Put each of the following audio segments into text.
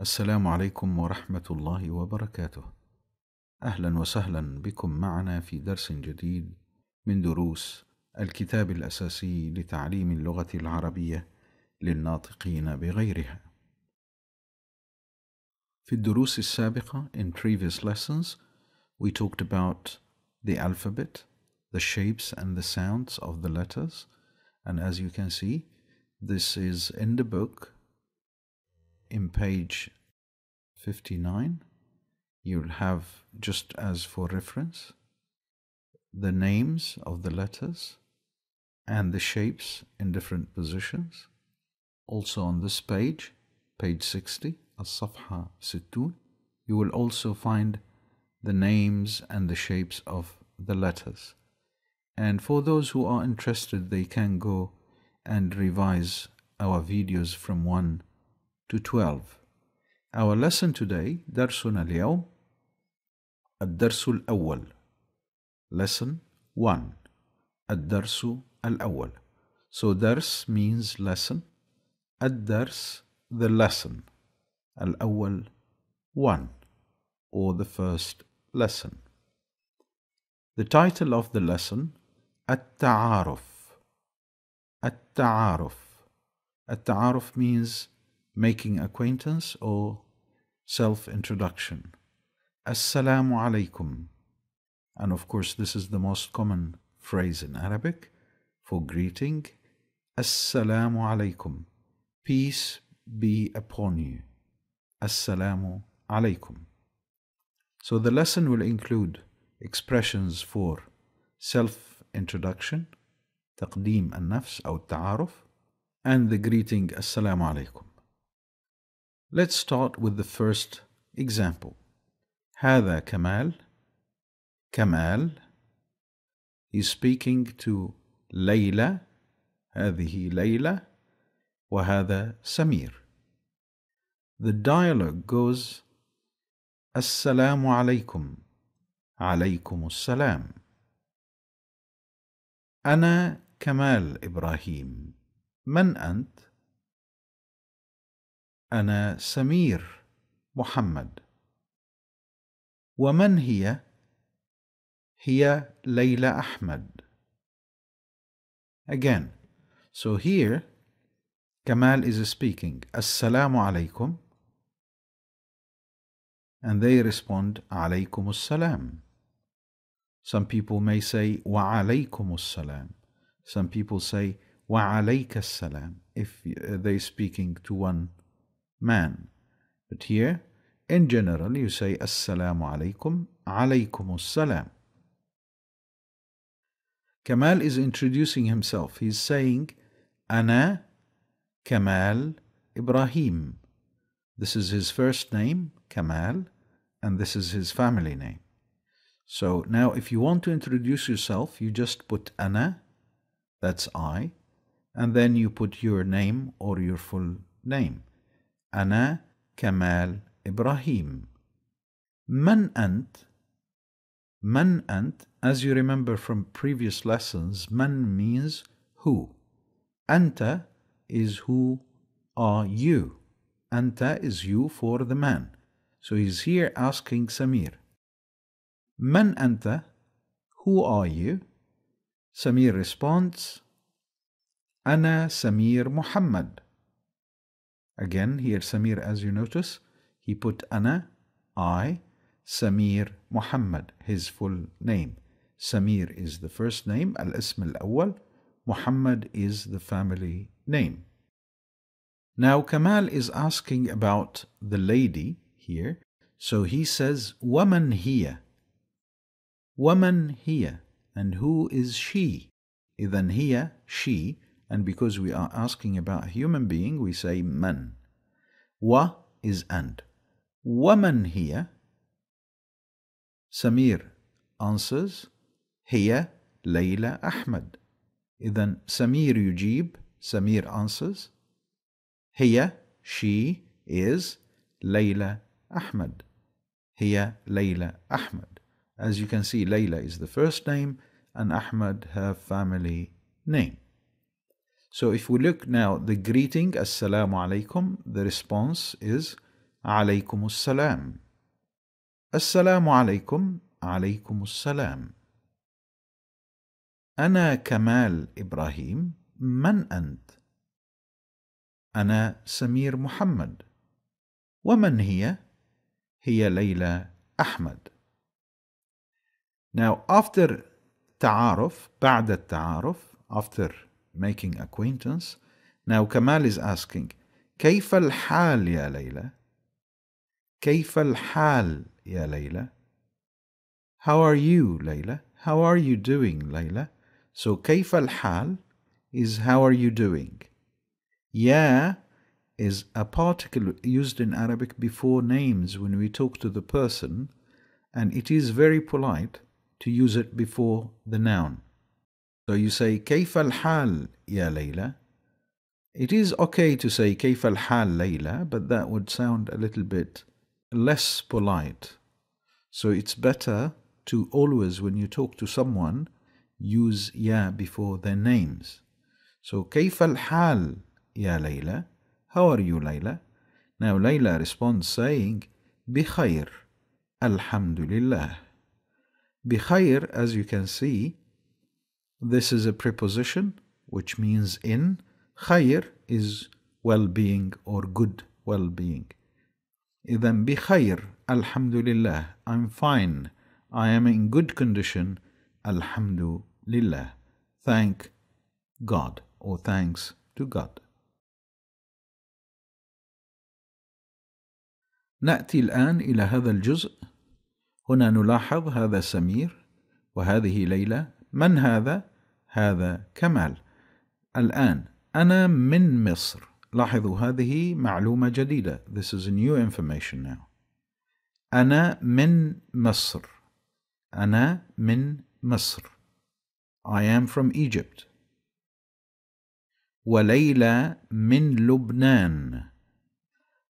السلام عليكم ورحمة الله وبركاته. أهلا وسهلا بكم معنا في درس جديد من دروس الكتاب الأساسي لتعليم اللغة العربية للناطقين بغيرها. في الدروس السابقة in previous lessons we talked about the alphabet, the shapes and the sounds of the letters and as you can see this is in the book in page 59, you'll have, just as for reference, the names of the letters and the shapes in different positions. Also on this page, page 60, As-Safha Sittun, you will also find the names and the shapes of the letters. And for those who are interested, they can go and revise our videos from one to 12 Our lesson today درسنا اليوم الدرس الأول Lesson 1 الدرس الأول So درس means lesson الدرس the lesson الأول one or the first lesson. The title of the lesson التعارف التعارف التعارف means making acquaintance or self introduction. Assalamu alaikum. And of course, this is the most common phrase in Arabic for greeting. Assalamu alaikum. Peace be upon you. Assalamu alaikum. So the lesson will include expressions for self introduction, al-Nafs or Ta'aruf, and the greeting Assalamu alaikum. Let's start with the first example. هذا كمال كمال He's speaking to ليلى هذه ليلى وهذا سمير The dialogue goes السلام عليكم عليكم السلام أنا كمال إبراهيم من أنت؟ أنا سمير محمد ومن هي هي ليلى أحمد again so here Kamal is speaking Assalamu alaykum, and they respond alaykum assalam. some people may say wa alaykum assalam. some people say wa alayka salam if uh, they're speaking to one man. But here, in general, you say Assalamu alaikum, as salam. Kamal is introducing himself. He's saying, Ana Kamal Ibrahim. This is his first name, Kamal, and this is his family name. So now, if you want to introduce yourself, you just put Ana, that's I, and then you put your name or your full name. أنا كمال إبراهيم من أنت؟ من أنت As you remember from previous lessons, man means who. Anta is who are you. Anta is you for the man. So he's here asking Samir. Man anta? Who are you? Samir responds, Ana Samir Muhammad. Again, here Samir, as you notice, he put Ana, I, Samir Muhammad, his full name. Samir is the first name, Al Ism Al Awwal. Muhammad is the family name. Now, Kamal is asking about the lady here. So he says, Woman here. Woman here. And who is she? Then here, she. And because we are asking about human being, we say man. Wa is and. Woman here. Samir answers, here Layla Ahmed. Then Samir Yujib, Samir answers, here she is Layla Ahmed. Here Layla Ahmed. As you can see, Layla is the first name and Ahmed her family name. So if we look now, the greeting, Assalamu alaikum, the response is Alaykum assalam. Assalamu alaikum, Alaykum assalam. أنا كمال إبراهيم من أنت؟ أنا سمير محمد ومن هي؟ هي ليلى أحمد Now after تعارف بعد التعارف after making acquaintance. Now Kamal is asking, كيف الحال يا ليلى? كيف الحال يا ليلى? How are you, Layla? How are you doing, Layla? So كيف الحال is how are you doing? Ya is a particle used in Arabic before names when we talk to the person, and it is very polite to use it before the noun. So you say كيف الحال يا ليلى. It is okay to say كيف الحال ليلى, but that would sound a little bit less polite. So it's better to always, when you talk to someone, use ya before their names. So كيف الحال يا ليلى. How are you ليلى? Now ليلى responds saying بخير الحمد لله. بخير as you can see this is a preposition which means in. Khayr is well-being or good well-being. Then bi khayr, alhamdulillah, I'm fine I am in good condition الحمد لله Thank God or thanks to God نأتي الآن إلى هذا الجزء هنا نلاحظ هذا سمير وهذه ليلى من هذا هذا كمال الآن أنا من مصر لاحظوا هذه معلومة جديدة This is new information now أنا من مصر أنا من مصر I am from Egypt وليلى من لبنان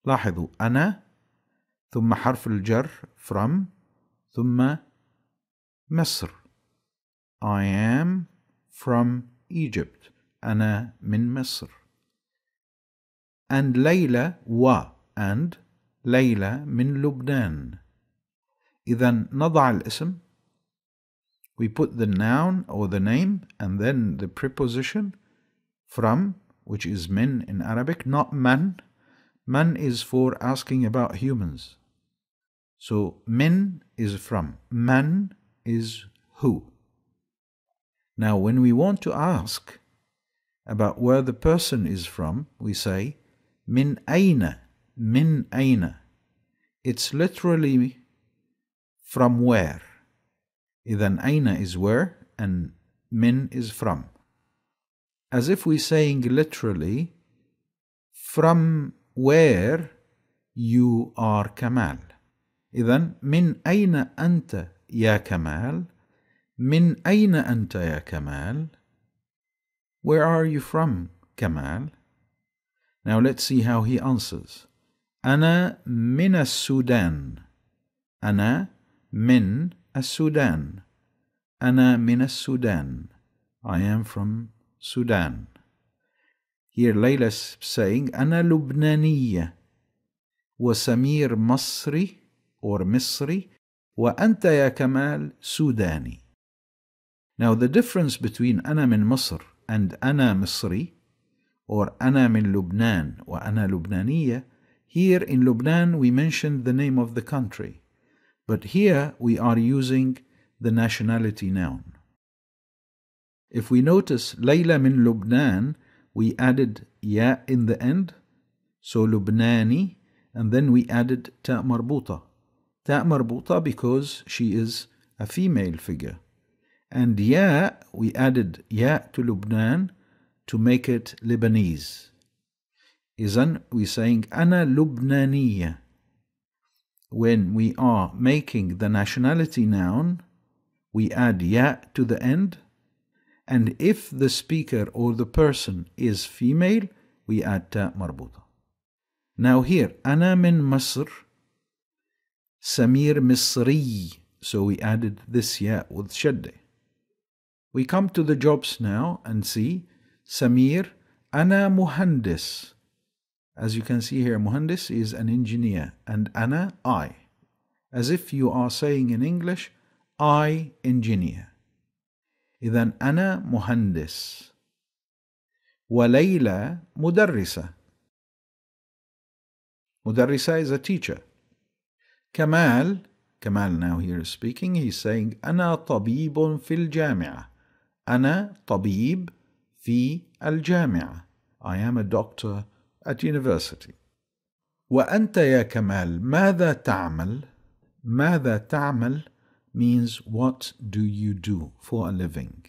لاحظوا أنا ثم حرف الجر from ثم مصر I am from Egypt أنا من مصر and ليلى و and ليلى من لبنان إذا نضع الاسم we put the noun or the name and then the preposition from which is min in Arabic not man man is for asking about humans so min is from man is who now, when we want to ask about where the person is from, we say, min aina, min aina. It's literally from where. Idan aina is where and min is from. As if we're saying literally, from where you are Kamal. Idan, min aina anta ya Kamal. من أين أنت يا كمال? Where are you from, Kamal? Now let's see how he answers. أنا من السودان. أنا من السودان. أنا من السودان. I am from Sudan. Here Layla's saying أنا لبنانية وسمير مصري or مصري وأنت يا كمال سوداني. Now, the difference between أنا من مصر and أنا مصري or أنا من لبنان وأنا لبنانية here in Lebanon we mentioned the name of the country but here we are using the nationality noun. If we notice Layla in Lebanon we added ya in the end so Lubnani and then we added ta marbuta because she is a female figure and Ya, we added Ya to Lebanon to make it Lebanese. Izan, we're saying Ana Lubnaniya. When we are making the nationality noun, we add Ya to the end. And if the speaker or the person is female, we add Ta marbuta. Now here, Ana min Masr, Samir Misri. So we added this Ya with Shadday. We come to the jobs now and see Samir, Ana Muhandis. As you can see here, Muhandis is an engineer and Ana, I. As if you are saying in English, I engineer. إذا أنا مهندس وليلى مدرسة مدرسة is a teacher كمال Kamal now here is speaking he's saying أنا طبيب في الجامعة أنا طبيب في الجامعة. I am a doctor at university. وأنت يا كمال ماذا تعمل؟ ماذا تعمل means what do you do for a living?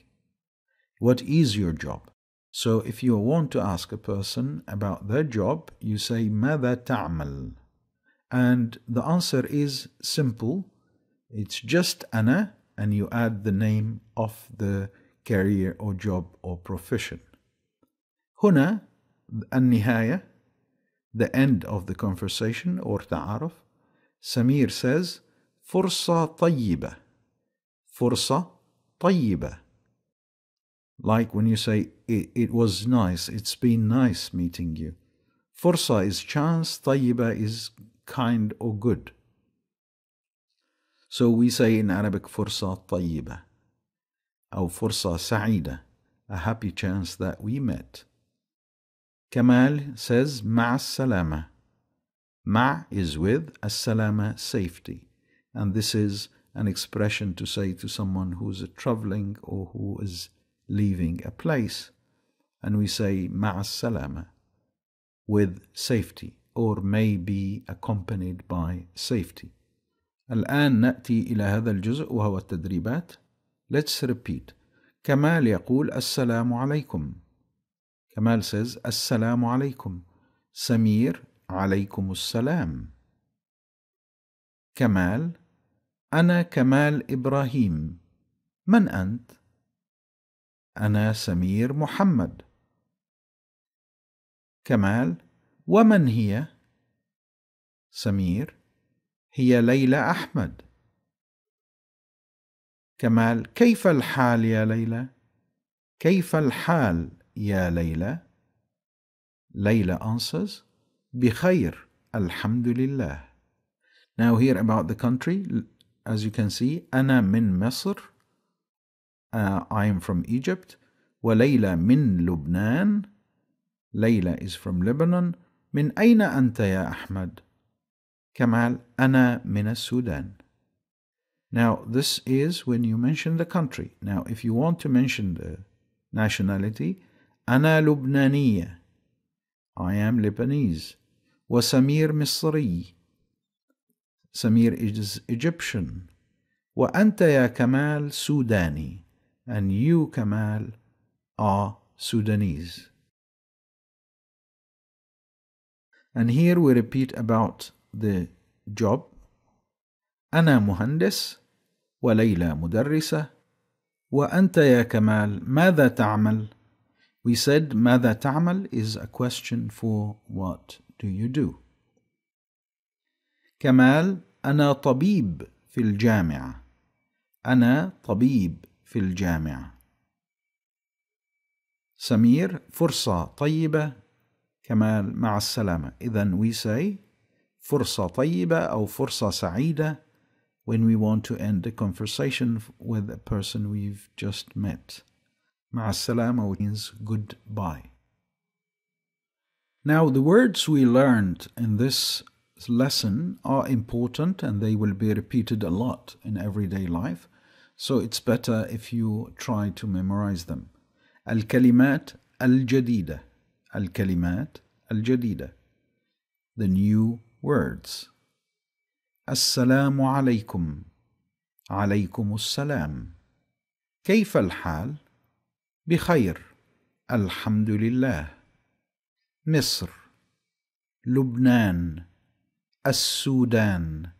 What is your job? So if you want to ask a person about their job, you say ماذا تعمل? And the answer is simple. It's just أنا and you add the name of the career or job or profession. هنا النهاية the end of the conversation or تعارف Samir says فرصة طيبة فرصة طيبة like when you say it, it was nice it's been nice meeting you فرصة is chance طيبة is kind or good so we say in Arabic فرصة طيبة أو فرصة سعيدة a happy chance that we met Kamal says مع السلامة مع is with السلامة safety and this is an expression to say to someone who's traveling or who is leaving a place and we say مع السلامة with safety or may be accompanied by safety الآن نأتي إلى هذا الجزء وهو التدريبات Let's repeat. كمال يقول السلام عليكم. كمال says السلام عليكم. سمير عليكم السلام. كمال أنا كمال إبراهيم. من أنت؟ أنا سمير محمد. كمال ومن هي؟ سمير هي ليلى أحمد. كمال كيف الحال يا ليلى كيف الحال يا ليلى ليلى answers بخير الحمد لله now here about the country as you can see أنا من مصر uh, I am from Egypt وليلى من لبنان ليلى is from Lebanon من أين أنت يا أحمد؟ كمال أنا من السودان Now, this is when you mention the country. Now, if you want to mention the nationality, أنا لبنانية. I am Lebanese. وسمير مصري. Samir is Egyptian. وأنت يا كمال سوداني. And you, Kamal, are Sudanese. And here we repeat about the job. أنا مهندس. وليلى مدرسة وأنت يا كمال ماذا تعمل؟ We said ماذا تعمل is a question for what do you do? كمال أنا طبيب في الجامعة أنا طبيب في الجامعة سمير فرصة طيبة كمال مع السلامة إذا we say فرصة طيبة أو فرصة سعيدة when we want to end a conversation with a person we've just met. Ma'a salama means goodbye. Now, the words we learned in this lesson are important and they will be repeated a lot in everyday life, so it's better if you try to memorize them. Al kalimat al jadida. Al kalimat al jadida. The new words. السلام عليكم عليكم السلام كيف الحال بخير الحمد لله مصر لبنان السودان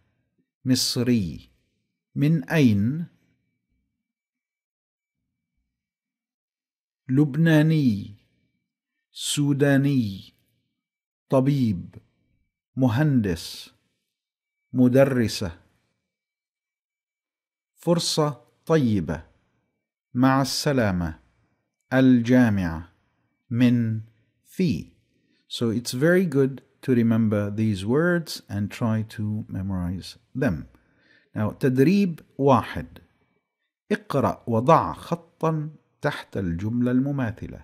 مصري من اين لبناني سوداني طبيب مهندس مدرسه فرصه طيبه مع السلامه الجامعه من في so it's very good to remember these words and try to memorize them now تدريب واحد اقرأ وضع خطا تحت الجملة المماثلة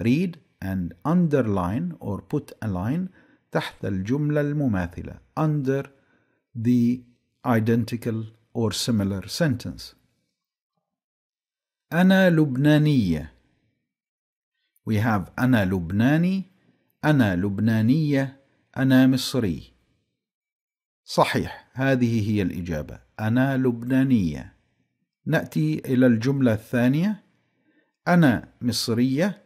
read and underline or put a line تحت الجملة المماثلة under the identical or similar sentence. أنا لبنانية. We have أنا لبناني، أنا لبنانية، أنا مصري. صحيح، هذه هي الإجابة. أنا لبنانية. نأتي إلى الجملة الثانية. أنا مصرية.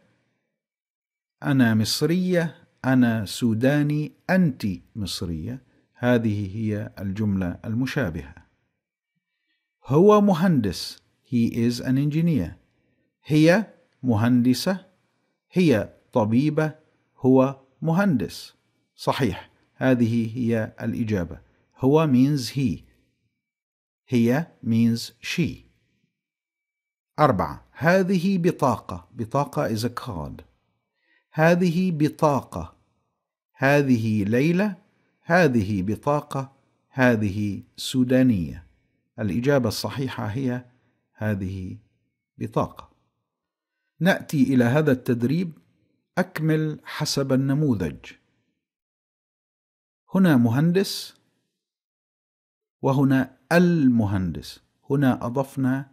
أنا مصرية، أنا سوداني، أنت مصرية. هذه هي الجملة المشابهة. هو مهندس. He is an engineer. هي مهندسة. هي طبيبة. هو مهندس. صحيح. هذه هي الإجابة. هو means he. هي means she. أربعة. هذه بطاقة. بطاقة is a card. هذه بطاقة. هذه ليلى هذه بطاقة هذه سودانية الإجابة الصحيحة هي هذه بطاقة نأتي إلى هذا التدريب أكمل حسب النموذج هنا مهندس وهنا المهندس هنا أضفنا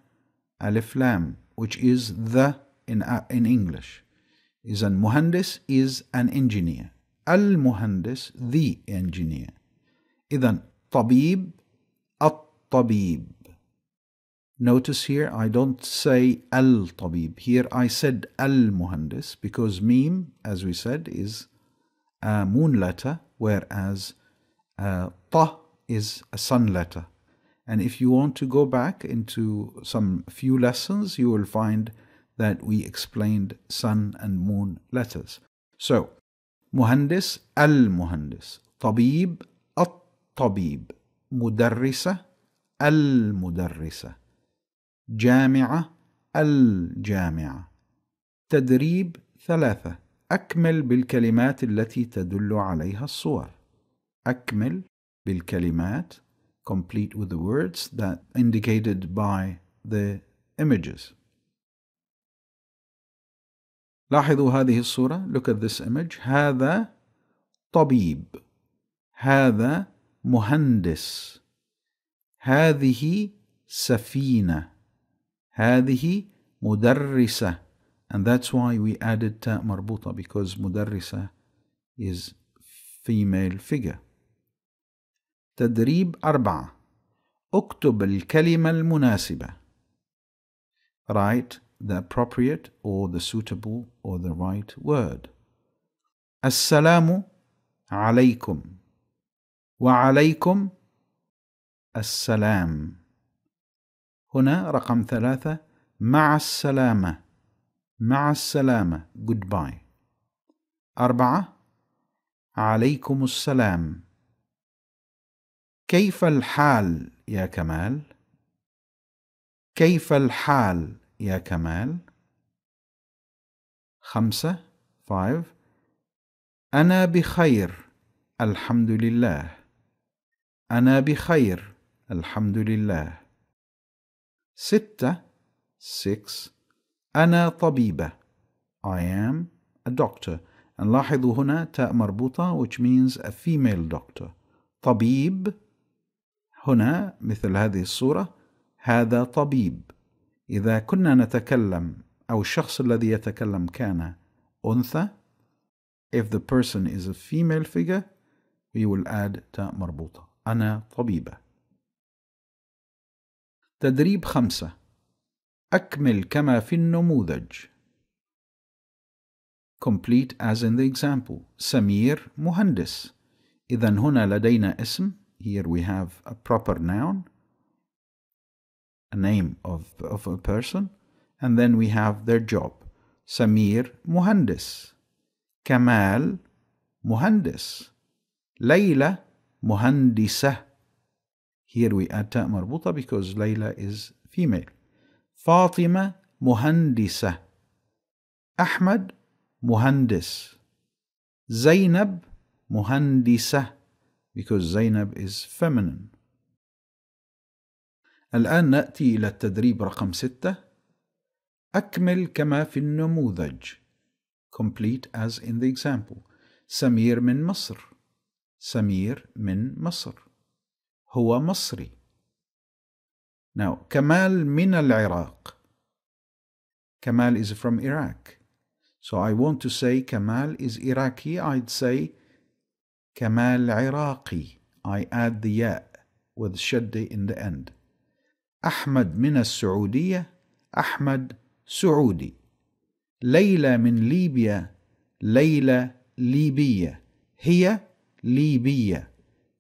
ألف لام which is the in, in English إذا مهندس is an engineer المهندس the engineer إذا طبيب الطبيب Notice here I don't say al-tabib. Here I said al-muhandis because meme, as we said, is a uh, moon letter whereas uh, ta is a sun letter. And if you want to go back into some few lessons, you will find that we explained sun and moon letters. So مهندس المهندس طبيب الطبيب مدرسة المدرسة جامعة الجامعة تدريب ثلاثة أكمل بالكلمات التي تدل عليها الصور أكمل بالكلمات complete with the words that indicated by the images لاحظوا هذه الصورة look at this image هذا طبيب هذا مهندس هذه سفينة هذه مدرسة and that's why we added تاء مربوطة because مدرسة is female figure تدريب أربعة اكتب الكلمة المناسبة write the appropriate or the suitable or the right word. السلام عليكم وعليكم السلام هنا رقم ثلاثة مع السلامة مع السلامة goodbye أربعة عليكم السلام كيف الحال يا كمال؟ كيف الحال يا كمال خمسة five أنا بخير الحمد لله أنا بخير الحمد لله ستة six أنا طبيبة I am a doctor and هنا تاء مربوطة which means a female doctor طبيب هنا مثل هذه الصورة هذا طبيب إذا كنا نتكلم أو الشخص الذي يتكلم كان أنثى if the person is a female figure we will add تاء مربوطة أنا طبيبة تدريب خمسة أكمل كما في النموذج complete as in the example سمير مهندس إذا هنا لدينا اسم here we have a proper noun a name of, of a person, and then we have their job. Samir, muhandis. Kamal, muhandis. Layla, muhandisa. Here we add ta marbuta because Layla is female. Fatima, muhandisa. Ahmad, muhandis. Zainab, muhandisa because Zainab is feminine. الآن نأتي إلى التدريب رقم ستة أكمل كما في النموذج complete as in the example سمير من مصر سمير من مصر هو مصري now كمال من العراق كمال is from Iraq so I want to say كمال is Iraqi I'd say كمال عراقي I add the ya with shadda in the end أحمد من السعودية أحمد سعودي ليلى من ليبيا ليلى ليبية هي ليبية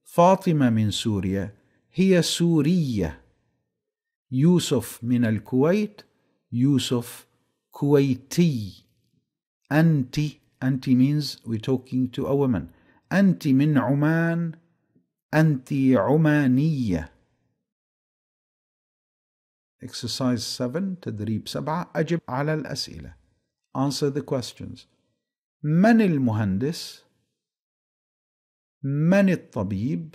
فاطمة من سوريا هي سورية يوسف من الكويت يوسف كويتي أنت أنت means we're talking to a woman أنت من عمان أنت عمانية exercise 7 تدريب 7 أجب على الأسئلة answer the questions من المهندس من الطبيب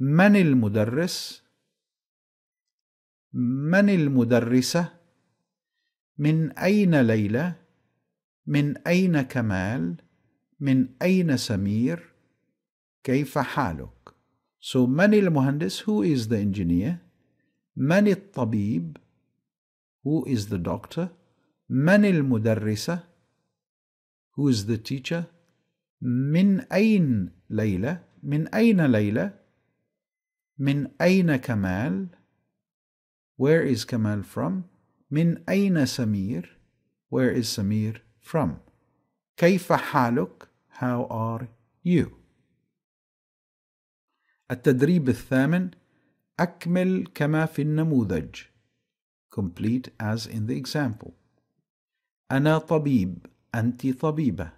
من المدرس من المدرسة من أين ليلى من أين كمال من أين سمير كيف حالك so من المهندس who is the engineer من الطبيب who is the doctor من المدرسة who is the teacher من أين ليلى من أين ليلى من أين كمال where is كمال from من أين سمير where is سمير from كيف حالك how are you التدريب الثامن أكمل كما في النموذج complete as in the example أنا طبيب أنت طبيبة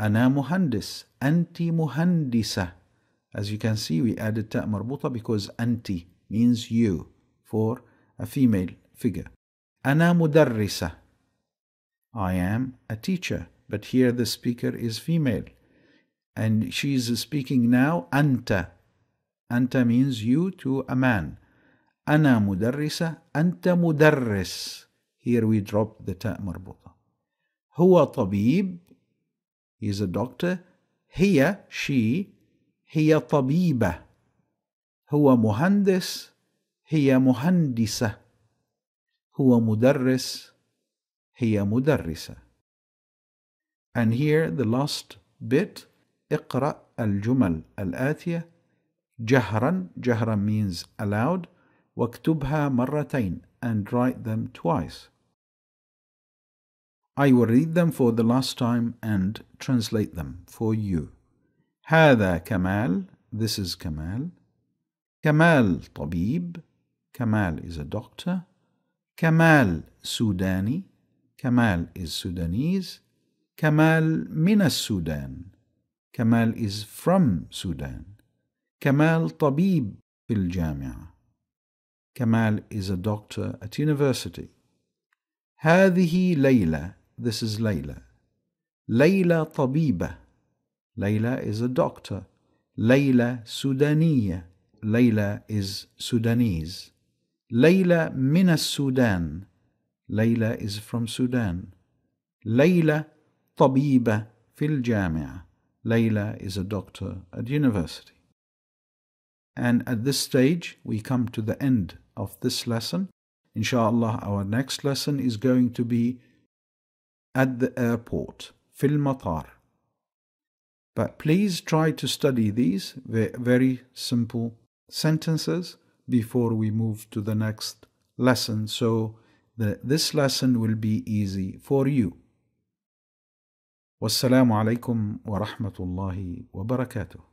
أنا مهندس أنت مهندسة As you can see we added تاء مربوطة because أنت means you for a female figure أنا مدرسة I am a teacher but here the speaker is female and she is speaking now أنت أنت means you to a man أنا مدرسة أنت مدرس here we drop the تاء مربوطة هو طبيب he is a doctor هي she هي طبيبة هو مهندس هي مهندسة هو مدرس هي مدرسة and here the last bit اقرأ الجمل الآتية جهراً jahran means aloud. Waktubha مرتين and write them twice. I will read them for the last time and translate them for you. هذا Kamal, this is Kamal. Kamal طبيب, Kamal is a doctor. Kamal Sudani, Kamal is Sudanese. Kamal من السودان, Kamal is from Sudan. Kamal Tabib في الجامعة. Kamal is a doctor at university. هذه ليلى. This is Layla. Layla طبيبة. Layla is a doctor. Layla Sudaniya. Layla is Sudanese. Layla من Sudan. Layla is from Sudan. Layla طبيبة في الجامعة. Layla is a doctor at university. And at this stage, we come to the end of this lesson. Inshallah, our next lesson is going to be at the airport, fil matar. But please try to study these very simple sentences before we move to the next lesson. So the, this lesson will be easy for you. alaikum wa rahmatullahi wa barakatuh.